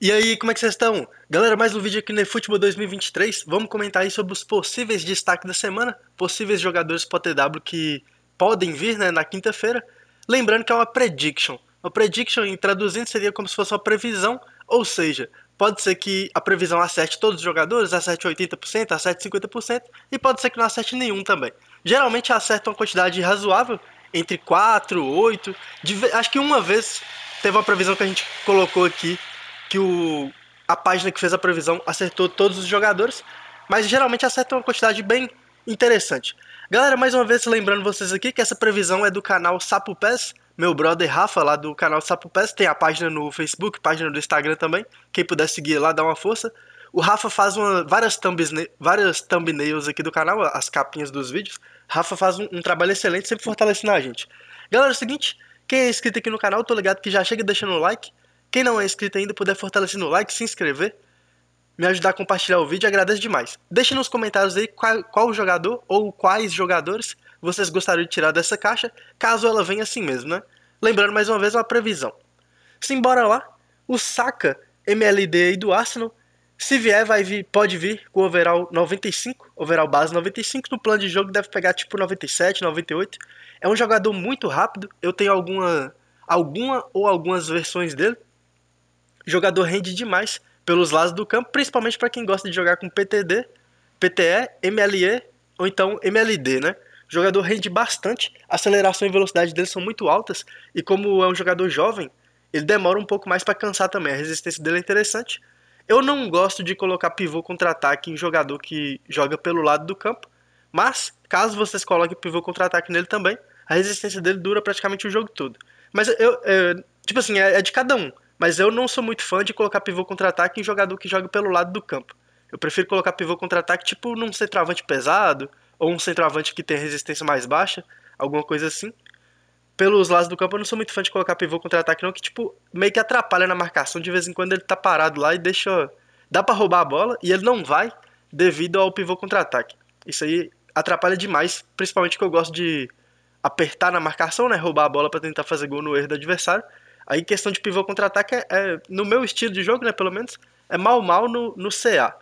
E aí, como é que vocês estão? Galera, mais um vídeo aqui no eFootball 2023. Vamos comentar aí sobre os possíveis destaques da semana, possíveis jogadores para o TW que podem vir né, na quinta-feira. Lembrando que é uma prediction. Uma prediction, em traduzindo, seria como se fosse uma previsão, ou seja, pode ser que a previsão acerte todos os jogadores, acerte 80%, acerte 50%, e pode ser que não acerte nenhum também. Geralmente acerta uma quantidade razoável, entre 4, 8, de... acho que uma vez teve uma previsão que a gente colocou aqui que o, a página que fez a previsão acertou todos os jogadores, mas geralmente acerta uma quantidade bem interessante. Galera, mais uma vez lembrando vocês aqui que essa previsão é do canal Sapo Pés, meu brother Rafa lá do canal Sapo Pés, tem a página no Facebook, página do Instagram também, quem puder seguir lá dá uma força. O Rafa faz uma, várias, thumbnails, várias thumbnails aqui do canal, as capinhas dos vídeos. Rafa faz um, um trabalho excelente, sempre fortalecendo a gente. Galera, é o seguinte, quem é inscrito aqui no canal, tô ligado que já chega deixando o like. Quem não é inscrito ainda puder fortalecer no like, se inscrever, me ajudar a compartilhar o vídeo, agradeço demais. Deixe nos comentários aí qual, qual jogador ou quais jogadores vocês gostariam de tirar dessa caixa, caso ela venha assim mesmo, né? Lembrando mais uma vez uma previsão. Simbora lá, o Saka MLD aí do Arsenal, se vier vai vir, pode vir com o overall 95, overall base 95, no plano de jogo deve pegar tipo 97, 98. É um jogador muito rápido, eu tenho alguma alguma ou algumas versões dele jogador rende demais pelos lados do campo, principalmente para quem gosta de jogar com PTD, PTE, MLE ou então MLD, né? O jogador rende bastante, a aceleração e velocidade dele são muito altas, e como é um jogador jovem, ele demora um pouco mais para cansar também, a resistência dele é interessante. Eu não gosto de colocar pivô contra-ataque em jogador que joga pelo lado do campo, mas caso vocês coloquem pivô contra-ataque nele também, a resistência dele dura praticamente o jogo todo. Mas eu, eu tipo assim, é, é de cada um. Mas eu não sou muito fã de colocar pivô contra-ataque em jogador que joga pelo lado do campo. Eu prefiro colocar pivô contra-ataque tipo num centroavante pesado, ou um centroavante que tem resistência mais baixa, alguma coisa assim. Pelos lados do campo eu não sou muito fã de colocar pivô contra-ataque não, que tipo meio que atrapalha na marcação, de vez em quando ele tá parado lá e deixa dá para roubar a bola e ele não vai devido ao pivô contra-ataque. Isso aí atrapalha demais, principalmente que eu gosto de apertar na marcação, né, roubar a bola para tentar fazer gol no erro do adversário. Aí questão de pivô contra-ataque, é, é, no meu estilo de jogo, né, pelo menos, é mal mal no, no CA.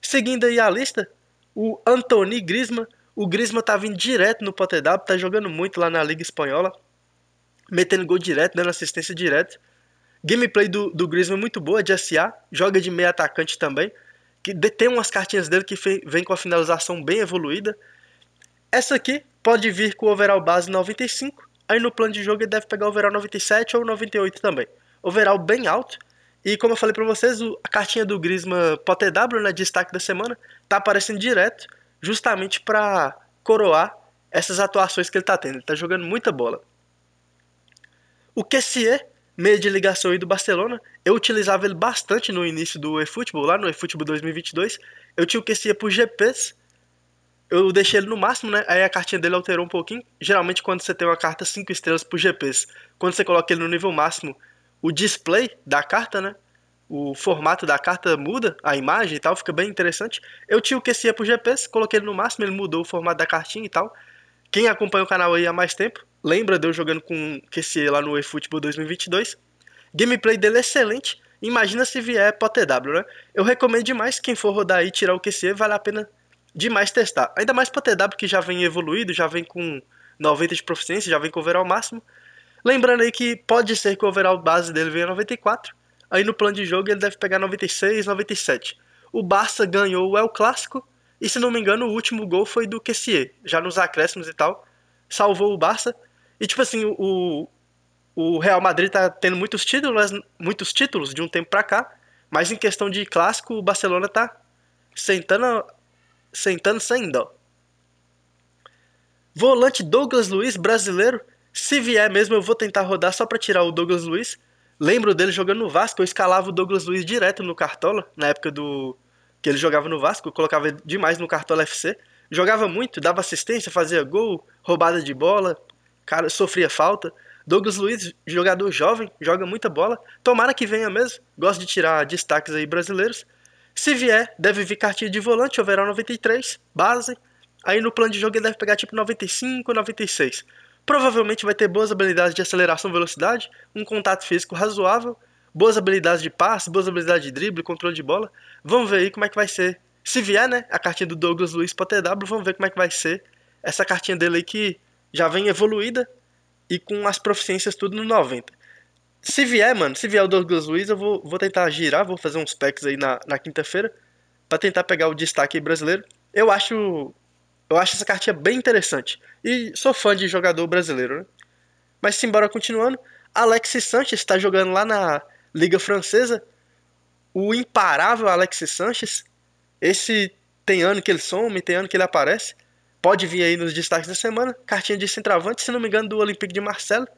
Seguindo aí a lista, o Anthony Grisma. O Grisma tá vindo direto no potterdab tá jogando muito lá na Liga Espanhola. Metendo gol direto, dando assistência direto. Gameplay do, do Griezmann é muito boa, de SA, joga de meio atacante também. Que tem umas cartinhas dele que vem com a finalização bem evoluída. Essa aqui pode vir com o overall base 95 Aí no plano de jogo ele deve pegar o overall 97 ou 98 também. Overall bem alto. E como eu falei para vocês, a cartinha do Grisma POTW, né, destaque da semana, tá aparecendo direto, justamente para coroar essas atuações que ele tá tendo. Ele tá jogando muita bola. O Kessier, meio de ligação aí do Barcelona, eu utilizava ele bastante no início do eFootball, lá no eFootball 2022. Eu tinha o Kessier por GPs, eu deixei ele no máximo, né? Aí a cartinha dele alterou um pouquinho. Geralmente, quando você tem uma carta 5 estrelas pro GPs, quando você coloca ele no nível máximo, o display da carta, né? O formato da carta muda, a imagem e tal, fica bem interessante. Eu tinha o que se ia pro GPS, coloquei ele no máximo, ele mudou o formato da cartinha e tal. Quem acompanha o canal aí há mais tempo, lembra de eu jogando com QCE lá no eFootball 2022. Gameplay dele é excelente. Imagina se vier para né? Eu recomendo demais quem for rodar aí tirar o QCE, vale a pena demais testar. Ainda mais para TW que já vem evoluído, já vem com 90 de proficiência, já vem com o overall máximo. Lembrando aí que pode ser que o overall base dele venha 94. Aí no plano de jogo ele deve pegar 96, 97. O Barça ganhou o El Clássico. E se não me engano, o último gol foi do Kessier. Já nos acréscimos e tal. Salvou o Barça. E tipo assim, o, o Real Madrid tá tendo muitos títulos, muitos títulos de um tempo pra cá. Mas em questão de clássico, o Barcelona tá sentando sentando sem dó. Volante Douglas Luiz, brasileiro. Se vier mesmo, eu vou tentar rodar só para tirar o Douglas Luiz. Lembro dele jogando no Vasco, eu escalava o Douglas Luiz direto no Cartola, na época do que ele jogava no Vasco, colocava demais no Cartola FC. Jogava muito, dava assistência, fazia gol, roubada de bola, cara, sofria falta. Douglas Luiz, jogador jovem, joga muita bola. Tomara que venha mesmo. Gosto de tirar destaques aí brasileiros. Se vier, deve vir cartinha de volante, overall 93, base. Aí no plano de jogo ele deve pegar tipo 95, 96. Provavelmente vai ter boas habilidades de aceleração e velocidade, um contato físico razoável, boas habilidades de passe, boas habilidades de drible, controle de bola. Vamos ver aí como é que vai ser. Se vier, né, a cartinha do Douglas Luiz para TW, vamos ver como é que vai ser essa cartinha dele aí que já vem evoluída e com as proficiências tudo no 90. Se vier, mano, se vier o Douglas Luiz, eu vou, vou tentar girar, vou fazer uns packs aí na, na quinta-feira para tentar pegar o destaque brasileiro. Eu acho eu acho essa cartinha bem interessante. E sou fã de jogador brasileiro, né? Mas simbora continuando. Alexis Sanches está jogando lá na Liga Francesa. O imparável Alexis Sanches. Esse tem ano que ele some, tem ano que ele aparece. Pode vir aí nos destaques da semana. Cartinha de centroavante, se não me engano, do Olympique de Marcelo.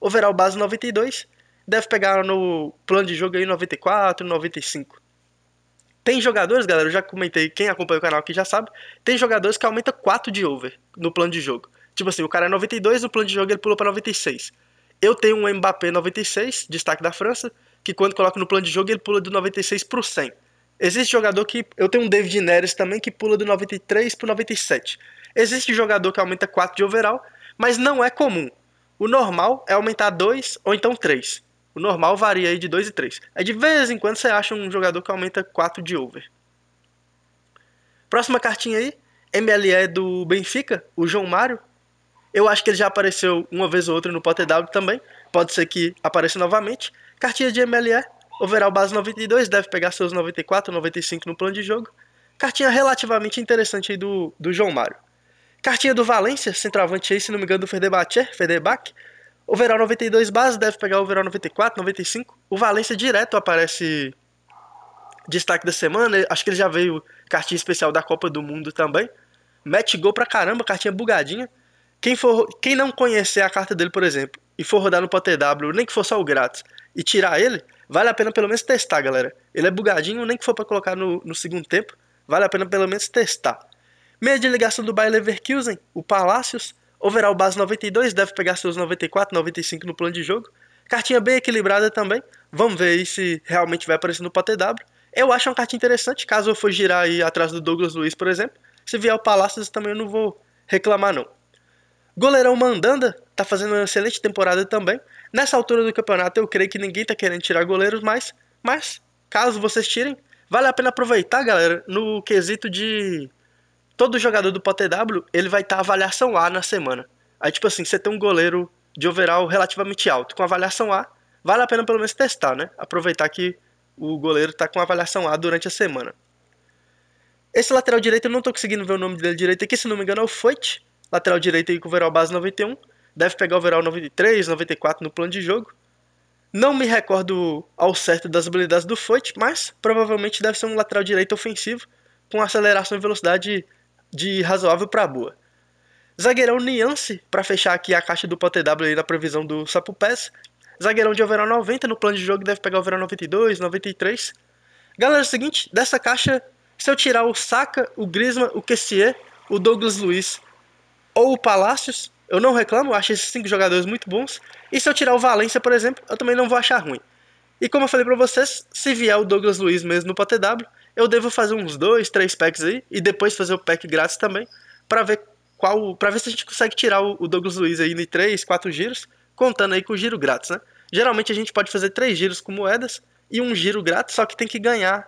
Overall base 92 deve pegar no plano de jogo aí 94, 95. Tem jogadores, galera, eu já comentei, quem acompanha o canal aqui já sabe, tem jogadores que aumenta 4 de over no plano de jogo. Tipo assim, o cara é 92, no plano de jogo ele pula para 96. Eu tenho um Mbappé 96, destaque da França, que quando coloca no plano de jogo ele pula do 96 pro 100. Existe jogador que. Eu tenho um David Neres também que pula do 93 pro 97. Existe jogador que aumenta 4 de overall, mas não é comum. O normal é aumentar 2 ou então 3. O normal varia aí de 2 e 3. é de vez em quando você acha um jogador que aumenta 4 de over. Próxima cartinha aí, MLE do Benfica, o João Mário. Eu acho que ele já apareceu uma vez ou outra no PoteW também. Pode ser que apareça novamente. Cartinha de MLE, overall base 92, deve pegar seus 94, 95 no plano de jogo. Cartinha relativamente interessante aí do, do João Mário. Cartinha do Valência, centroavante aí, se não me engano, do Fenerbahçe, Fenerbahçe Overall 92 base deve pegar o overall 94, 95. O Valência direto aparece destaque da semana. Acho que ele já veio cartinha especial da Copa do Mundo também. Match gol pra caramba, cartinha bugadinha. Quem, for, quem não conhecer a carta dele, por exemplo, e for rodar no PTW, nem que for só o grátis, e tirar ele, vale a pena pelo menos testar, galera. Ele é bugadinho, nem que for para colocar no, no segundo tempo, vale a pena pelo menos testar. Meia delegação do Bayer Leverkusen, o Palácios, Overall base 92, deve pegar seus 94, 95 no plano de jogo. Cartinha bem equilibrada também. Vamos ver aí se realmente vai aparecer no PTW. Eu acho uma carta interessante, caso eu for girar aí atrás do Douglas Luiz, por exemplo. Se vier o Palácios também eu não vou reclamar não. Goleirão Mandanda tá fazendo uma excelente temporada também. Nessa altura do campeonato eu creio que ninguém tá querendo tirar goleiros mais, mas caso vocês tirem, vale a pena aproveitar, galera, no quesito de todo jogador do PotW ele vai estar tá avaliação A na semana. Aí, tipo assim, você tem um goleiro de overall relativamente alto, com avaliação A, vale a pena pelo menos testar, né? Aproveitar que o goleiro tá com avaliação A durante a semana. Esse lateral direito, eu não tô conseguindo ver o nome dele direito aqui, se não me engano é o Foit, lateral direito aí com overall base 91, deve pegar overall 93, 94 no plano de jogo. Não me recordo ao certo das habilidades do Foit, mas provavelmente deve ser um lateral direito ofensivo, com aceleração e velocidade de razoável para boa. Zagueirão Niance, para fechar aqui a caixa do PTW aí na previsão do Sapupés. Zagueirão de overall 90 no plano de jogo deve pegar overall 92, 93. Galera, é o seguinte, dessa caixa, se eu tirar o Saka, o Griezmann, o Kessier, o Douglas Luiz ou o Palácios, eu não reclamo, eu acho esses cinco jogadores muito bons. E se eu tirar o Valência, por exemplo, eu também não vou achar ruim. E como eu falei para vocês, se vier o Douglas Luiz mesmo no PTW, eu devo fazer uns dois, três packs aí e depois fazer o pack grátis também para ver qual, para ver se a gente consegue tirar o, Douglas Luiz aí em três, quatro giros, contando aí com o giro grátis, né? Geralmente a gente pode fazer três giros com moedas e um giro grátis, só que tem que ganhar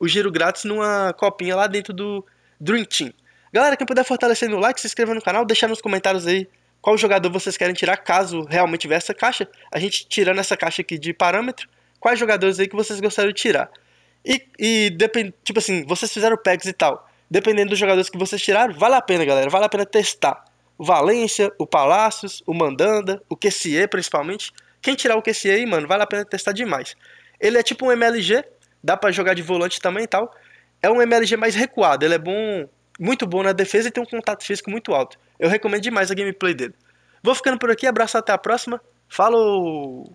o giro grátis numa copinha lá dentro do Dream Team. Galera, quem puder fortalecer no like, se inscreva no canal, deixar nos comentários aí qual jogador vocês querem tirar caso realmente tiver essa caixa. A gente tirando essa caixa aqui de parâmetro, quais jogadores aí que vocês gostariam de tirar. E, e depend, tipo assim, vocês fizeram packs e tal. Dependendo dos jogadores que vocês tiraram, vale a pena, galera. Vale a pena testar. O Valência, o Palacios o Mandanda, o QCE principalmente. Quem tirar o QCE aí, mano, vale a pena testar demais. Ele é tipo um MLG, dá para jogar de volante também e tal. É um MLG mais recuado, ele é bom, muito bom na defesa e tem um contato físico muito alto. Eu recomendo demais a gameplay dele. Vou ficando por aqui, abraço até a próxima. Falou!